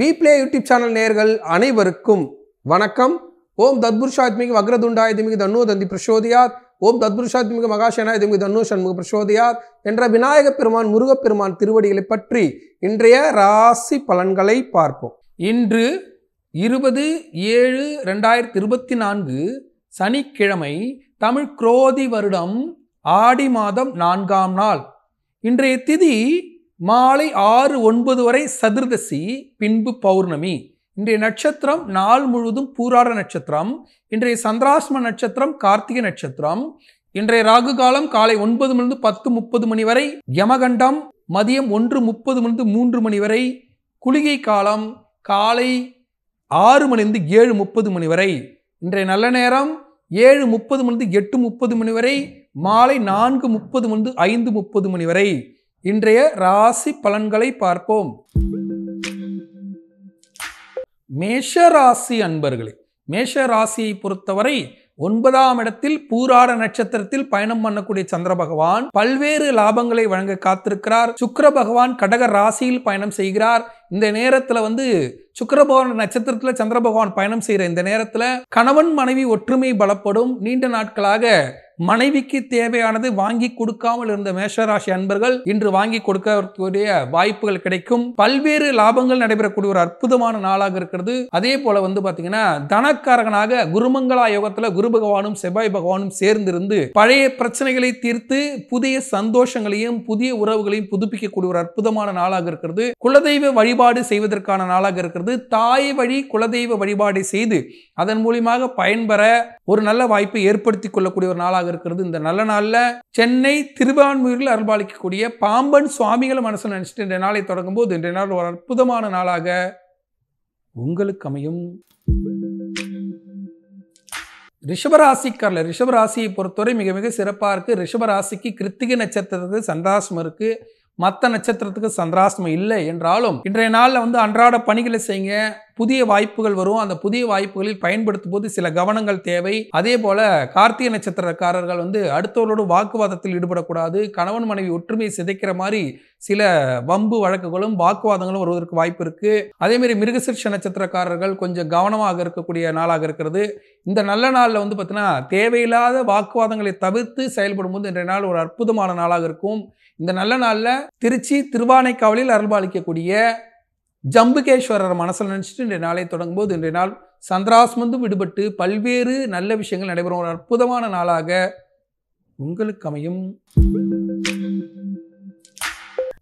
விப்ளே YouTube channel நேர்கள் அனைவருக்கும் வணக்கம் ஓம் தத்புருஷாத்மிக வக்ரதுண்டாய திமிகு தன்னு தந்தி பிரசோதியார் ஓம் தத்புருஷாத்மிக மகாசேனா திமிகு தன்னு சண்முக பிரசோதியார் என்ற விநாயக பெருமான் முருகப்பெருமான் திருவடிகளை பற்றி இன்றைய ராசி பலன்களை பார்ப்போம் இன்று இருபது ஏழு ரெண்டாயிரத்தி இருபத்தி நான்கு சனிக்கிழமை தமிழ் குரோதி வருடம் ஆடி மாதம் நான்காம் நாள் இன்றைய திதி மாலை ஆறு ஒன்பது வரை சதுர்தசி பின்பு பௌர்ணமி இன்றைய நட்சத்திரம் நாள் முழுவதும் பூராட நட்சத்திரம் இன்றைய சந்திராஸ்ம நட்சத்திரம் கார்த்திகை நட்சத்திரம் இன்றைய ராகு காலம் காலை ஒன்பது மணிலிருந்து பத்து முப்பது மணி வரை யமகண்டம் மதியம் ஒன்று முப்பது மணிலிருந்து மூன்று மணி வரை குளிகை காலம் காலை ஆறு மணிலிருந்து ஏழு முப்பது மணி வரை இன்றைய நல்ல நேரம் ஏழு முப்பது மணிலிருந்து எட்டு முப்பது மணி வரை மாலை நான்கு முப்பது மணிலிருந்து ஐந்து முப்பது மணி வரை இன்றைய ராசி பலன்களை பார்ப்போம் மேஷ ராசி அன்பர்களே மேஷ ராசியை பொறுத்தவரை ஒன்பதாம் இடத்தில் பூராட நட்சத்திரத்தில் பயணம் பண்ணக்கூடிய சந்திர பகவான் பல்வேறு லாபங்களை வழங்க காத்திருக்கிறார் சுக்கர பகவான் கடக ராசியில் பயணம் செய்கிறார் இந்த நேரத்தில் வந்து சுக்கர பகவான் நட்சத்திரத்தில் சந்திர பகவான் பயணம் செய்கிற இந்த நேரத்தில் கணவன் மனைவி ஒற்றுமை பலப்படும் நீண்ட நாட்களாக மனைவிக்கு தேவையானது வாங்கி கொடுக்காமல் இருந்த மேஷராசி அன்பர்கள் இன்று வாங்கி கொடுக்கக்கூடிய வாய்ப்புகள் கிடைக்கும் பல்வேறு லாபங்கள் நடைபெறக்கூடிய ஒரு அற்புதமான நாளாக இருக்கிறது அதே போல வந்து பாத்தீங்கன்னா தனக்காரகனாக குருமங்களா யோகத்துல குரு பகவானும் செவ்வாய் பகவானும் சேர்ந்திருந்து பழைய பிரச்சனைகளை தீர்த்து புதிய சந்தோஷங்களையும் புதிய உறவுகளையும் புதுப்பிக்கக்கூடிய ஒரு அற்புதமான நாளாக இருக்கிறது குலதெய்வ வழிபாடு செய்வதற்கான நாளாக இருக்கிறது தாய் வழி குலதெய்வ வழிபாடை செய்து அதன் மூலியமாக பயன்பெற ஒரு நல்ல வாய்ப்பை ஏற்படுத்தி கொள்ளக்கூடிய ஒரு நாளாக நாளாக இருக்கிறது இந்த நல்ல நாளில் சென்னை திருவான்மூரில் அருள்பாலிக்கக்கூடிய பாம்பன் சுவாமிகளை மனசு நினச்சிட்டு இன்றைய நாளை தொடங்கும் போது இன்றைய நாள் ஒரு அற்புதமான நாளாக உங்களுக்கு அமையும் ரிஷபராசிக்காரில் ரிஷபராசியை பொறுத்தவரை மிக மிக சிறப்பாக இருக்குது ரிஷபராசிக்கு கிருத்திகை நட்சத்திரத்துக்கு சந்தாசம் இருக்குது மற்ற நட்சத்திரத்துக்கு சந்திராஷ்டமம் இல்லை என்றாலும் இன்றைய நாளில் வந்து அன்றாட பணிகளை செய்யுங்க புதிய வாய்ப்புகள் வரும் அந்த புதிய வாய்ப்புகளில் பயன்படுத்தும் போது சில கவனங்கள் தேவை அதே போல கார்த்திகை நட்சத்திரக்காரர்கள் வந்து அடுத்தவர்களோடு வாக்குவாதத்தில் ஈடுபடக்கூடாது கணவன் மனைவி ஒற்றுமையை சிதைக்கிற மாதிரி சில வம்பு வழக்குகளும் வாக்குவாதங்களும் வருவதற்கு வாய்ப்பு இருக்கு அதேமாரி மிருகசிர்ஷ நட்சத்திரக்காரர்கள் கொஞ்சம் கவனமாக இருக்கக்கூடிய நாளாக இருக்கிறது இந்த நல்ல நாளில் வந்து பார்த்தீங்கன்னா தேவையில்லாத வாக்குவாதங்களை தவிர்த்து செயல்படும் போது இன்றைய நாள் ஒரு அற்புதமான நாளாக இருக்கும் இந்த நல்ல நாளில் திருச்சி திருவானைக்காவலில் அருள்பாலிக்கக்கூடிய ஜம்புகேஸ்வரர் மனசில் நினச்சிட்டு இன்றைய நாளை தொடங்கும் போது இன்றைய நாள் சந்திராஸ்மந்தும் விடுபட்டு பல்வேறு நல்ல விஷயங்கள் நடைபெறும் ஒரு அற்புதமான நாளாக உங்களுக்கு அமையும்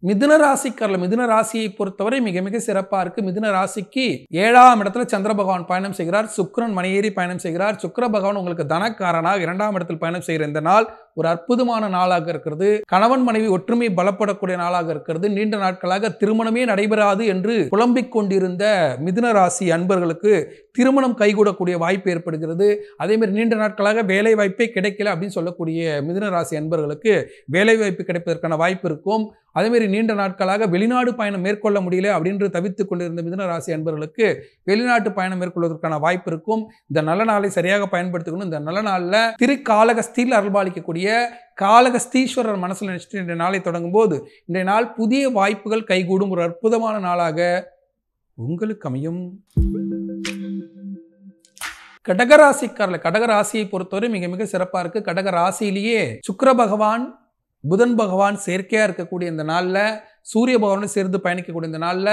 மிதுன ராசிக்காரில் மிதுன ராசியை பொறுத்தவரை மிக மிக சிறப்பாக இருக்குது மிதுன ராசிக்கு ஏழாம் இடத்துல சந்திர பகவான் பயணம் செய்கிறார் சுக்ரன் மணியேறி பயணம் செய்கிறார் சுக்கர பகவான் உங்களுக்கு தனக்காரனாக இரண்டாம் இடத்தில் பயணம் செய்கிற இந்த நாள் ஒரு அற்புதமான நாளாக இருக்கிறது கணவன் மனைவி ஒற்றுமை பலப்படக்கூடிய நாளாக இருக்கிறது நீண்ட நாட்களாக திருமணமே நடைபெறாது என்று புலம்பிக் கொண்டிருந்த மிதுன ராசி அன்பர்களுக்கு திருமணம் கைகூடக்கூடிய வாய்ப்பு ஏற்படுகிறது அதேமாதிரி நீண்ட நாட்களாக வேலை வாய்ப்பே கிடைக்கல அப்படின்னு சொல்லக்கூடிய மிதுன ராசி அன்பர்களுக்கு வேலை வாய்ப்பு கிடைப்பதற்கான வாய்ப்பு இருக்கும் அதேமாரி நீண்ட நாட்களாக வெளிநாடு பயணம் மேற்கொள்ள முடியல அப்படின்னு தவித்து கொண்டிருந்த மிதனராசி அன்பர்களுக்கு வெளிநாட்டு பயணம் மேற்கொள்வதற்கான வாய்ப்பு இருக்கும் இந்த நல்ல நாளை சரியாக பயன்படுத்திக்கணும் இந்த நல்ல நாளில் திருக்காலகஸ்தியில் அருள்பாலிக்கக்கூடிய காலகஸ்தீஸ்வரர் மனசில் நினைச்சிட்டு இன்றைய நாளை தொடங்கும் போது இன்றைய நாள் புதிய வாய்ப்புகள் கைகூடும் ஒரு அற்புதமான நாளாக உங்களுக்கு அமையும் கடகராசிக்காரில் கடகராசியை பொறுத்தவரை மிக மிக சிறப்பாக இருக்குது கடகராசியிலேயே சுக்கர பகவான் புதன் பகவான் செயற்கையாக இருக்கக்கூடிய இந்த நாளில் சூரிய பகவானும் சேர்ந்து பயணிக்கக்கூடிய இந்த நாளில்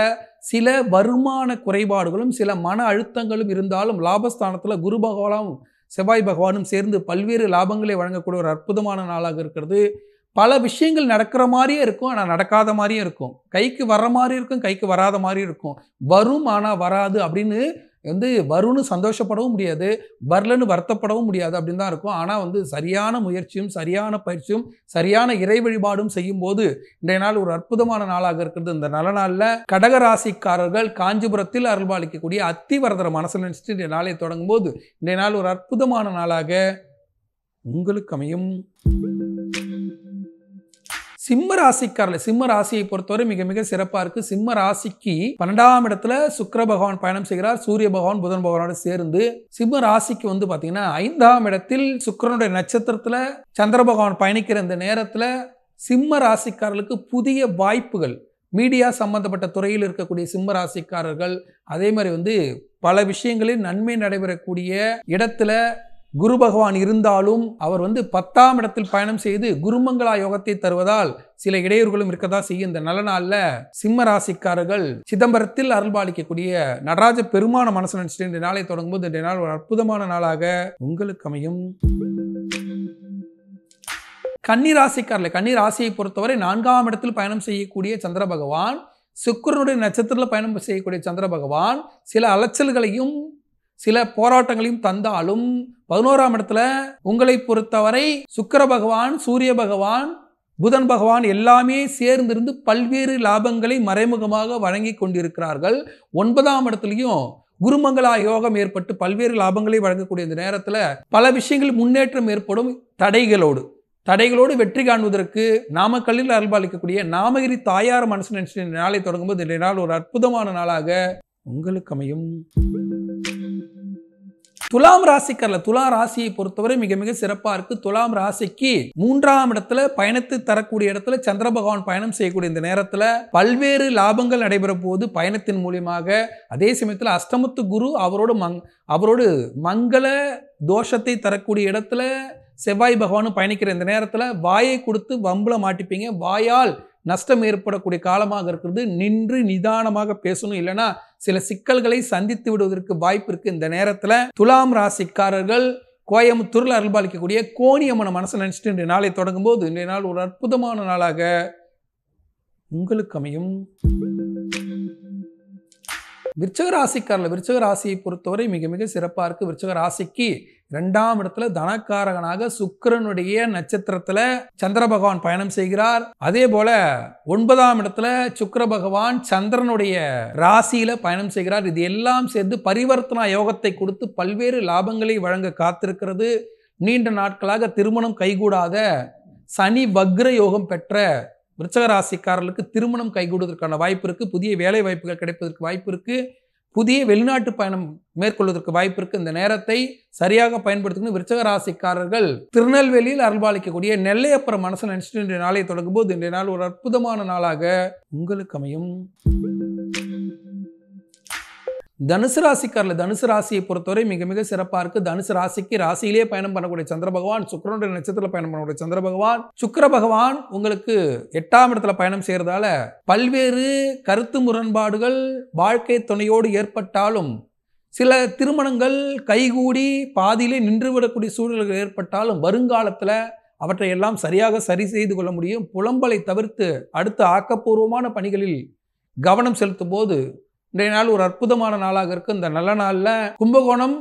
சில வருமான குறைபாடுகளும் சில மன அழுத்தங்களும் இருந்தாலும் லாபஸ்தானத்தில் குரு பகவானும் செவ்வாய் பகவானும் சேர்ந்து பல்வேறு லாபங்களை வழங்கக்கூடிய ஒரு அற்புதமான நாளாக இருக்கிறது பல விஷயங்கள் நடக்கிற மாதிரியே இருக்கும் ஆனால் நடக்காத மாதிரியும் இருக்கும் கைக்கு வர்ற மாதிரி இருக்கும் கைக்கு வராத மாதிரியும் இருக்கும் வரும் ஆனால் வராது அப்படின்னு வந்து வரும்னு சந்தோஷப்படவும் முடியாது வரலன்னு வருத்தப்படவும் முடியாது அப்படின்னு தான் இருக்கும் ஆனால் வந்து சரியான முயற்சியும் சரியான பயிற்சியும் சரியான இறை வழிபாடும் செய்யும் போது இன்றைய நாள் ஒரு அற்புதமான நாளாக இருக்கிறது இந்த நல்ல நாளில் கடகராசிக்காரர்கள் காஞ்சிபுரத்தில் அருள்பாலிக்கக்கூடிய அத்திவரதர மனசில் நினச்சிட்டு இன்றைய நாளை தொடங்கும் போது இன்றைய நாள் ஒரு அற்புதமான நாளாக உங்களுக்கு அமையும் சிம்ம ராசிக்காரில் சிம்ம ராசியை பொறுத்தவரை மிக மிக சிறப்பாக இருக்குது சிம்ம ராசிக்கு பன்னெண்டாம் இடத்துல சுக்கர பகவான் பயணம் செய்கிறார் சூரிய பகவான் புதன் பகவானோட சேர்ந்து சிம்ம ராசிக்கு வந்து பார்த்தீங்கன்னா ஐந்தாம் இடத்தில் சுக்கரனுடைய நட்சத்திரத்தில் சந்திர பகவான் பயணிக்கிற இந்த நேரத்தில் சிம்ம ராசிக்காரர்களுக்கு புதிய வாய்ப்புகள் மீடியா சம்பந்தப்பட்ட துறையில் இருக்கக்கூடிய சிம்ம ராசிக்காரர்கள் அதே மாதிரி வந்து பல விஷயங்களில் நன்மை நடைபெறக்கூடிய இடத்துல குரு பகவான் இருந்தாலும் அவர் வந்து பத்தாம் இடத்தில் பயணம் செய்து குருமங்களா யோகத்தை தருவதால் சில இடையூறுகளும் இருக்கதா செய்யும் இந்த நல்ல நாளில் சிம்ம ராசிக்காரர்கள் சிதம்பரத்தில் அருள்பாலிக்கக்கூடிய நடராஜ பெருமான மனசு நினைச்சிட்டு இந்த நாளை தொடங்கும்போது இந்த நாள் ஒரு அற்புதமான நாளாக உங்களுக்கு அமையும் கன்னி ராசிக்காரில் பொறுத்தவரை நான்காம் இடத்தில் பயணம் செய்யக்கூடிய சந்திர பகவான் சுக்கரனுடைய நட்சத்திரத்தில் பயணம் செய்யக்கூடிய சந்திர பகவான் சில அலைச்சல்களையும் சில போராட்டங்களையும் தந்தாலும் பதினோராம் இடத்துல உங்களை பொறுத்தவரை சுக்கர பகவான் சூரிய பகவான் புதன் பகவான் எல்லாமே சேர்ந்திருந்து பல்வேறு லாபங்களை மறைமுகமாக வழங்கி கொண்டிருக்கிறார்கள் ஒன்பதாம் இடத்துலையும் குருமங்களா யோகம் ஏற்பட்டு பல்வேறு லாபங்களை வழங்கக்கூடிய இந்த நேரத்தில் பல விஷயங்கள் முன்னேற்றம் ஏற்படும் தடைகளோடு தடைகளோடு வெற்றி காண்பதற்கு நாமக்கல்லில் அருள்பாலிக்கக்கூடிய நாமகிரி தாயார் மனசு நினைச்சு நாளை தொடங்கும்போது இன்றைய நாள் ஒரு அற்புதமான நாளாக உங்களுக்கு அமையும் துலாம் ராசிக்கரில் துலாம் ராசியை பொறுத்தவரை மிக மிக சிறப்பாக இருக்குது துலாம் ராசிக்கு மூன்றாம் இடத்துல பயணத்து தரக்கூடிய இடத்துல சந்திர பகவான் பயணம் செய்யக்கூடிய இந்த நேரத்தில் பல்வேறு லாபங்கள் நடைபெற போது பயணத்தின் மூலியமாக அதே சமயத்தில் அஷ்டமத்து குரு அவரோடு மங் அவரோடு மங்கள தோஷத்தை தரக்கூடிய இடத்துல செவ்வாய் பகவானும் பயணிக்கிற இந்த நேரத்தில் வாயை கொடுத்து வம்பில் மாட்டிப்பீங்க வாயால் நஷ்டம் ஏற்படக்கூடிய காலமாக இருக்கிறது நின்று நிதானமாக பேசணும் இல்லைன்னா சில சிக்கல்களை சந்தித்து விடுவதற்கு வாய்ப்பு இருக்கு இந்த நேரத்தில் துலாம் ராசிக்காரர்கள் கோயம்புத்தூரில் அருள்பாலிக்கக்கூடிய கோணியம்மன மனசை நினச்சிட்டு இன்றைய நாளை தொடங்கும்போது இன்றைய நாள் ஒரு அற்புதமான நாளாக உங்களுக்கு அமையும் விருச்சக ராசிக்காரில் விருச்சக ராசியை பொறுத்தவரை மிக மிக சிறப்பாக இருக்குது விருச்சக ராசிக்கு ரெண்டாம் இடத்துல தனக்காரகனாக சுக்கரனுடைய நட்சத்திரத்தில் சந்திர பகவான் பயணம் செய்கிறார் அதே போல ஒன்பதாம் இடத்துல சுக்கர பகவான் சந்திரனுடைய ராசியில் பயணம் செய்கிறார் இது எல்லாம் சேர்ந்து பரிவர்த்தனா யோகத்தை கொடுத்து பல்வேறு லாபங்களை வழங்க காத்திருக்கிறது நீண்ட நாட்களாக திருமணம் கைகூடாத சனி வக்ர யோகம் பெற்ற விருச்சக ராசிக்காரர்களுக்கு திருமணம் கைகூடுவதற்கான வாய்ப்பு இருக்குது புதிய வேலை வாய்ப்புகள் கிடைப்பதற்கு வாய்ப்பு இருக்குது புதிய வெளிநாட்டு பயணம் மேற்கொள்வதற்கு வாய்ப்பு இருக்குது இந்த நேரத்தை சரியாக பயன்படுத்தணும் விருச்சக ராசிக்காரர்கள் திருநெல்வேலியில் அருள்பாலிக்கக்கூடிய நெல்லையப்புறம் மனசில் நினச்சிட்டு இன்றைய நாளை தொடங்கும்போது இன்றைய நாள் ஒரு அற்புதமான நாளாக உங்களுக்கு அமையும் தனுசு ராசிக்காரில் தனுசு ராசியை பொறுத்தவரை மிக மிக சிறப்பாக இருக்குது தனுசு ராசிக்கு ராசியிலேயே பயணம் பண்ணக்கூடிய சந்திர பகவான் சுக்கரனுடைய நட்சத்திரத்தில் பயணம் பண்ணக்கூடிய சந்திர பகவான் சுக்கர பகவான் உங்களுக்கு எட்டாம் இடத்துல பயணம் செய்கிறதால பல்வேறு கருத்து முரண்பாடுகள் வாழ்க்கை துணையோடு ஏற்பட்டாலும் சில திருமணங்கள் கைகூடி பாதியிலே நின்றுவிடக்கூடிய சூழல்கள் ஏற்பட்டாலும் வருங்காலத்தில் அவற்றையெல்லாம் சரியாக சரி செய்து கொள்ள முடியும் புலம்பலை தவிர்த்து அடுத்த ஆக்கப்பூர்வமான பணிகளில் கவனம் செலுத்தும் போது இன்றைய நாள் ஒரு அற்புதமான நாளாக இருக்கும் இந்த நல்ல நாளில் கும்பகோணம்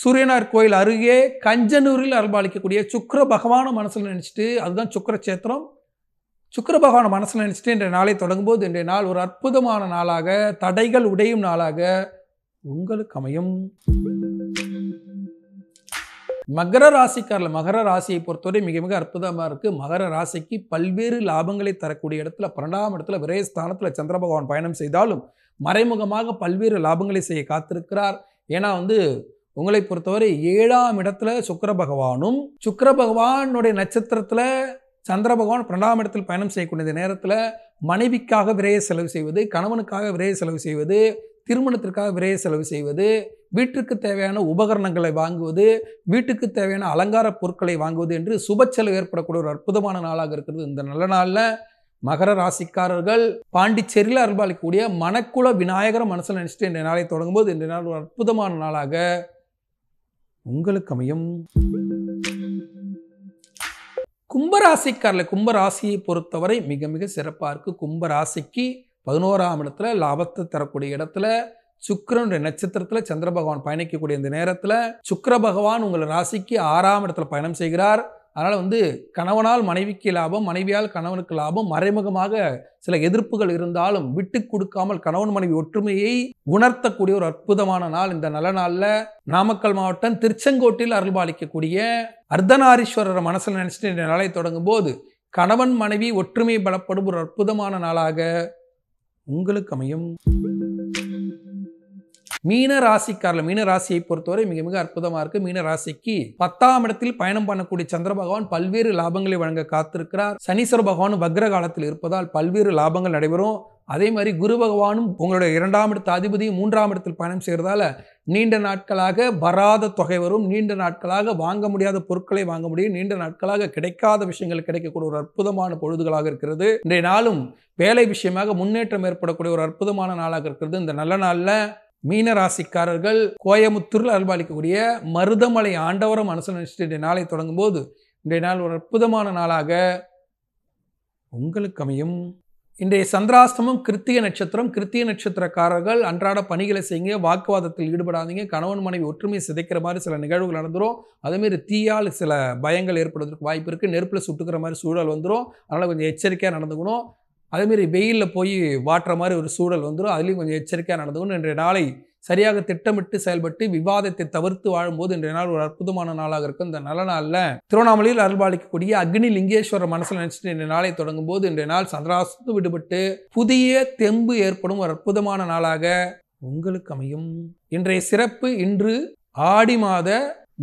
சூரியனார் கோயில் அருகே கஞ்சனூரில் அருள்பாலிக்கக்கூடிய சுக்கர பகவான மனசில் நினச்சிட்டு அதுதான் சுக்கர சேத்திரம் சுக்கர பகவான மனசில் நினச்சிட்டு இன்றைய நாளை தொடங்கும்போது இன்றைய நாள் ஒரு அற்புதமான நாளாக தடைகள் உடையும் நாளாக உங்களுக்கு அமையும் மகர ராசிக்காரில் மகர ராசியை பொறுத்தவரை மிக மிக அற்புதமாக இருக்குது மகர ராசிக்கு பல்வேறு லாபங்களை தரக்கூடிய இடத்துல பன்னெண்டாம் இடத்துல விரயஸ்தானத்தில் சந்திர பகவான் பயணம் செய்தாலும் மறைமுகமாக பல்வேறு லாபங்களை செய்ய காத்திருக்கிறார் ஏன்னா வந்து உங்களை பொறுத்தவரை ஏழாம் இடத்துல சுக்கர பகவானும் சுக்கர பகவானுடைய நட்சத்திரத்தில் சந்திர பகவான் பன்னெண்டாம் இடத்தில் பயணம் செய்யக்கூடிய நேரத்தில் மனைவிக்காக விரைய செலவு செய்வது கணவனுக்காக விரைய செலவு செய்வது திருமணத்திற்காக விரைய செலவு செய்வது வீட்டுக்கு தேவையான உபகரணங்களை வாங்குவது வீட்டுக்கு தேவையான அலங்கார பொருட்களை வாங்குவது என்று சுப செலவு ஏற்படக்கூடிய ஒரு அற்புதமான நாளாக இருக்கிறது இந்த நல்ல நாளில் மகர ராசிக்காரர்கள் பாண்டிச்சேரியில் அருள்பாலிக்கக்கூடிய மனக்குல விநாயகர மனசில் நினச்சிட்டு இன்றைய நாளை தொடங்கும்போது இன்றைய நாள் ஒரு அற்புதமான நாளாக உங்களுக்கு அமையும் கும்பராசிக்காரில் கும்பராசியை பொறுத்தவரை மிக மிக சிறப்பாக இருக்குது கும்பராசிக்கு பதினோராம் இடத்துல லாபத்தை தரக்கூடிய இடத்துல சுக்கரனுடைய நட்சத்திரத்தில் சந்திர பகவான் பயணிக்கக்கூடிய இந்த நேரத்தில் சுக்கர பகவான் உங்கள் ராசிக்கு ஆறாம் இடத்துல பயணம் செய்கிறார் அதனால் வந்து கணவனால் மனைவிக்கு லாபம் மனைவியால் கணவனுக்கு லாபம் மறைமுகமாக சில எதிர்ப்புகள் இருந்தாலும் விட்டு கொடுக்காமல் கணவன் மனைவி ஒற்றுமையை உணர்த்தக்கூடிய ஒரு அற்புதமான நாள் இந்த நல்ல நாளில் நாமக்கல் மாவட்டம் திருச்செங்கோட்டில் அருள்பாலிக்கக்கூடிய அர்த்தநாரீஸ்வரர் மனசில் நினச்சிட்டு இந்த நாளை தொடங்கும் போது கணவன் மனைவி ஒற்றுமை பலப்படும் ஒரு அற்புதமான நாளாக உங்களுக்கு அமையும் மீன ராசிக்காரர்கள் மீன ராசியை பொறுத்தவரை மிக மிக அற்புதமாக இருக்குது மீன ராசிக்கு பத்தாம் இடத்தில் பயணம் பண்ணக்கூடிய சந்திர பகவான் பல்வேறு லாபங்களை வழங்க காத்திருக்கிறார் சனீஸ்வர பகவான் வக்ர காலத்தில் இருப்பதால் பல்வேறு லாபங்கள் நடைபெறும் அதே மாதிரி குரு பகவானும் உங்களுடைய இரண்டாம் இடத்து அதிபதியும் மூன்றாம் இடத்தில் பயணம் செய்கிறதால நீண்ட நாட்களாக வராத தொகை வரும் நீண்ட நாட்களாக வாங்க முடியாத பொருட்களை வாங்க முடியும் நீண்ட நாட்களாக கிடைக்காத விஷயங்கள் கிடைக்கக்கூடிய ஒரு அற்புதமான பொழுதுகளாக இருக்கிறது இன்றைய நாளும் வேலை விஷயமாக முன்னேற்றம் ஏற்படக்கூடிய ஒரு அற்புதமான நாளாக இருக்கிறது இந்த நல்ல நாளில் மீனராசிக்காரர்கள் கோயமுத்தூரில் அல்பாளிக்கக்கூடிய மருதமலை ஆண்டவரம் அனுசரிச்சுட்டு நாளை தொடங்கும் போது இன்றைய நாள் ஒரு அற்புதமான நாளாக உங்களுக்கு அமையும் இன்றைய சந்திராஸ்தமம் கிருத்திய நட்சத்திரம் கிருத்திய நட்சத்திரக்காரர்கள் அன்றாட பணிகளை செய்யுங்க வாக்குவாதத்தில் ஈடுபடாதீங்க கணவன் மனைவி ஒற்றுமையை சிதைக்கிற மாதிரி சில நிகழ்வுகள் நடந்துடும் அதேமாரி தீயால் சில பயங்கள் ஏற்படுவதற்கு வாய்ப்பு இருக்குது நெருப்பில் சுட்டுக்கிற மாதிரி சூழல் வந்துடும் அதனால் கொஞ்சம் எச்சரிக்கையாக நடந்துக்கணும் அதேமாரி வெயிலில் போய் வாட்டுற மாதிரி ஒரு சூழல் வந்துடும் அதுலேயும் கொஞ்சம் எச்சரிக்கையாக நடந்துக்கணும் இன்றைய நாளை சரியாக திட்டமிட்டு செயல்பட்டு விவாதத்தை தவிர்த்து வாழும்போது இன்றைய நாள் ஒரு அற்புதமான நாளாக இருக்கும் இந்த நல்ல நாளில் திருவண்ணாமலையில் அருள்பாலிக்கக்கூடிய அக்னி லிங்கேஸ்வரர் மனசில் நினச்சிட்டு இன்றைய நாளை தொடங்கும் போது இன்றைய நாள் சந்திராசத்து விடுபட்டு புதிய தெம்பு ஏற்படும் ஒரு அற்புதமான நாளாக உங்களுக்கு அமையும் இன்றைய சிறப்பு இன்று ஆடி மாத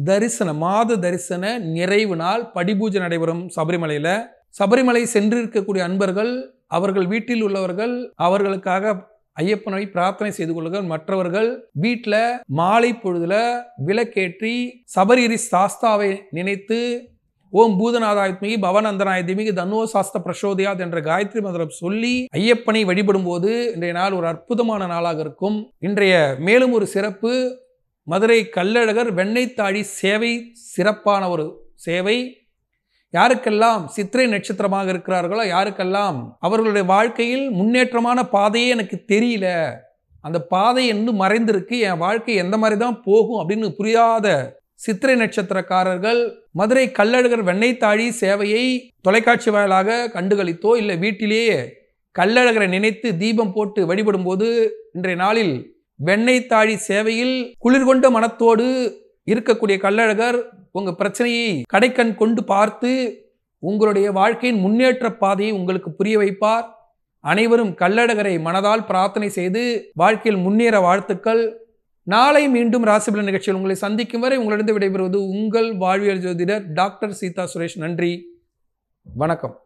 தரிசன மாத தரிசன நிறைவு நாள் படிபூஜை நடைபெறும் சபரிமலையில் சபரிமலை சென்றிருக்கக்கூடிய அன்பர்கள் அவர்கள் வீட்டில் உள்ளவர்கள் அவர்களுக்காக ஐயப்பனை பிரார்த்தனை செய்து கொள்ளுங்கள் மற்றவர்கள் வீட்டில் மாலை பொழுதில் விளக்கேற்றி சபரிரி சாஸ்தாவை நினைத்து ஓம் பூதநாதாயத்மிகி பவநந்தநாயத்மிகி தன்னோ சாஸ்த பிரசோதியாத் என்ற காயத்ரி மந்திரம் சொல்லி ஐயப்பனை வழிபடும் போது இன்றைய நாள் ஒரு அற்புதமான நாளாக இருக்கும் இன்றைய மேலும் ஒரு சிறப்பு மதுரை கல்லழகர் வெண்ணைத்தாழி சேவை சிறப்பான ஒரு சேவை யாருக்கெல்லாம் சித்திரை நட்சத்திரமாக இருக்கிறார்களோ யாருக்கெல்லாம் அவர்களுடைய வாழ்க்கையில் முன்னேற்றமான பாதையே எனக்கு தெரியல அந்த பாதை என்று மறைந்திருக்கு என் வாழ்க்கை எந்த மாதிரி தான் போகும் அப்படின்னு புரியாத சித்திரை நட்சத்திரக்காரர்கள் மதுரை கல்லழகர் வெண்ணெய் தாழி சேவையை தொலைக்காட்சி வாயிலாக கண்டுகளித்தோ இல்லை வீட்டிலேயே கல்லழகரை நினைத்து தீபம் போட்டு வழிபடும்போது இன்றைய நாளில் வெண்ணெய் தாழி சேவையில் குளிர்கொண்ட மனத்தோடு இருக்கக்கூடிய கல்லழகர் உங்கள் பிரச்சனையை கடைக்கண் கொண்டு பார்த்து உங்களுடைய வாழ்க்கையின் முன்னேற்ற பாதையை உங்களுக்கு புரிய வைப்பார் அனைவரும் கல்லடகரை மனதால் பிரார்த்தனை செய்து வாழ்க்கையில் முன்னேற வாழ்த்துக்கள் நாளை மீண்டும் ராசிபலன் நிகழ்ச்சியில் உங்களை சந்திக்கும் வரை உங்களிடம் விடைபெறுவது உங்கள் வாழ்வியல் ஜோதிடர் டாக்டர் சீதா சுரேஷ் நன்றி வணக்கம்